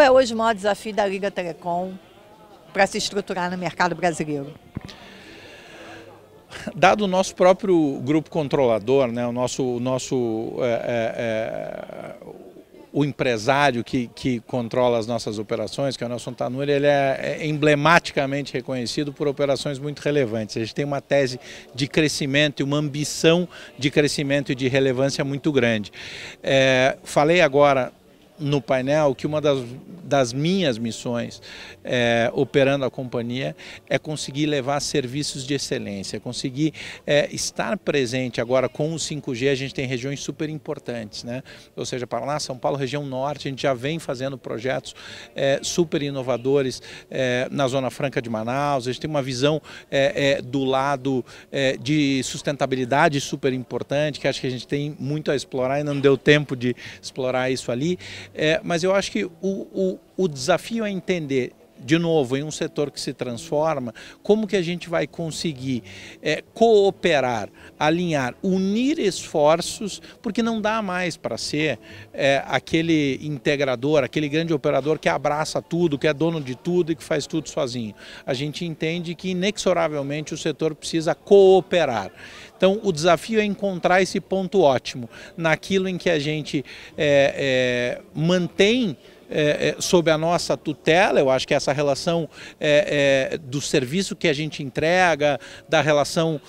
qual é hoje o maior desafio da Liga Telecom para se estruturar no mercado brasileiro? Dado o nosso próprio grupo controlador, né, o nosso, o nosso é, é, é o empresário que, que controla as nossas operações, que é o Nelson Tanuri, ele é, é emblematicamente reconhecido por operações muito relevantes. A gente tem uma tese de crescimento e uma ambição de crescimento e de relevância muito grande. É, falei agora no painel que uma das, das minhas missões é, operando a companhia é conseguir levar serviços de excelência, conseguir é, estar presente agora com o 5G, a gente tem regiões super importantes, né? ou seja, Paraná, São Paulo, região norte, a gente já vem fazendo projetos é, super inovadores é, na Zona Franca de Manaus, a gente tem uma visão é, é, do lado de sustentabilidade super importante, que acho que a gente tem muito a explorar e não deu tempo de explorar isso ali, é, mas eu acho que o, o, o desafio é entender de novo, em um setor que se transforma, como que a gente vai conseguir é, cooperar, alinhar, unir esforços, porque não dá mais para ser é, aquele integrador, aquele grande operador que abraça tudo, que é dono de tudo e que faz tudo sozinho. A gente entende que inexoravelmente o setor precisa cooperar. Então, o desafio é encontrar esse ponto ótimo naquilo em que a gente é, é mantém é, é, sob a nossa tutela. Eu acho que essa relação é, é do serviço que a gente entrega, da relação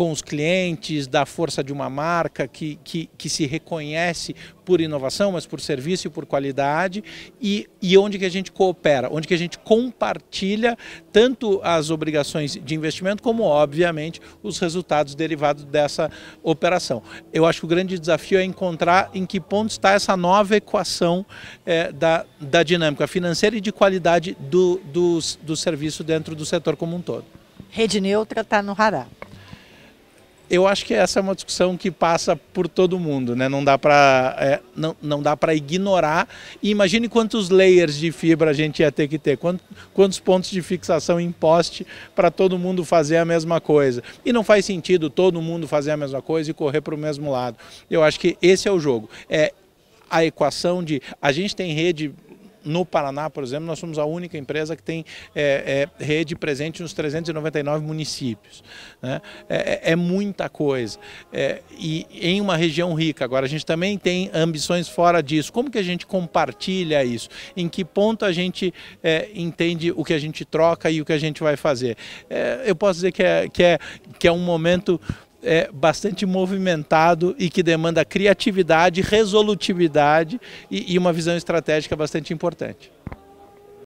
com os clientes, da força de uma marca que, que, que se reconhece por inovação, mas por serviço e por qualidade, e, e onde que a gente coopera, onde que a gente compartilha tanto as obrigações de investimento como, obviamente, os resultados derivados dessa operação. Eu acho que o grande desafio é encontrar em que ponto está essa nova equação é, da, da dinâmica financeira e de qualidade do, do, do serviço dentro do setor como um todo. Rede Neutra está no radar eu acho que essa é uma discussão que passa por todo mundo, né? Não dá para é, não, não dá para ignorar. E imagine quantos layers de fibra a gente ia ter que ter, quantos, quantos pontos de fixação em poste para todo mundo fazer a mesma coisa. E não faz sentido todo mundo fazer a mesma coisa e correr para o mesmo lado. Eu acho que esse é o jogo. É a equação de a gente tem rede no Paraná, por exemplo, nós somos a única empresa que tem é, é, rede presente nos 399 municípios. Né? É, é, é muita coisa. É, e em uma região rica. Agora, a gente também tem ambições fora disso. Como que a gente compartilha isso? Em que ponto a gente é, entende o que a gente troca e o que a gente vai fazer? eu posso dizer que é, que é, que é um momento é, bastante movimentado e que demanda criatividade, resolutividade e, e uma visão estratégica bastante importante.